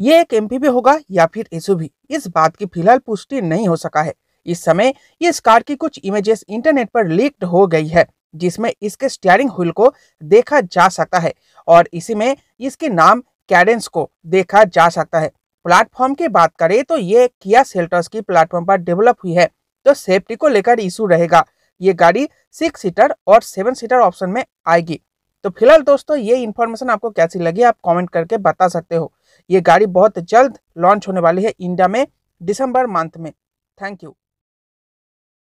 ये एक एम होगा या फिर एसयूवी इस बात की फिलहाल पुष्टि नहीं हो सका है इस समय इस कार की कुछ इमेजेस इंटरनेट पर लीक्ड हो गई है जिसमें इसके स्टीयरिंग व्हील को देखा जा सकता है और इसी में इसके नाम कैडेंस को देखा जा सकता है प्लेटफॉर्म की बात करें तो ये किया सेल्टर्स की प्लेटफॉर्म पर डेवलप हुई है तो सेफ्टी को लेकर इशू रहेगा ये गाड़ी सिक्स सीटर और सेवन सीटर ऑप्शन में आएगी तो फिलहाल दोस्तों ये इन्फॉर्मेशन आपको कैसी लगी आप कमेंट करके बता सकते हो ये गाड़ी बहुत जल्द लॉन्च होने वाली है इंडिया में दिसंबर मंथ में थैंक यू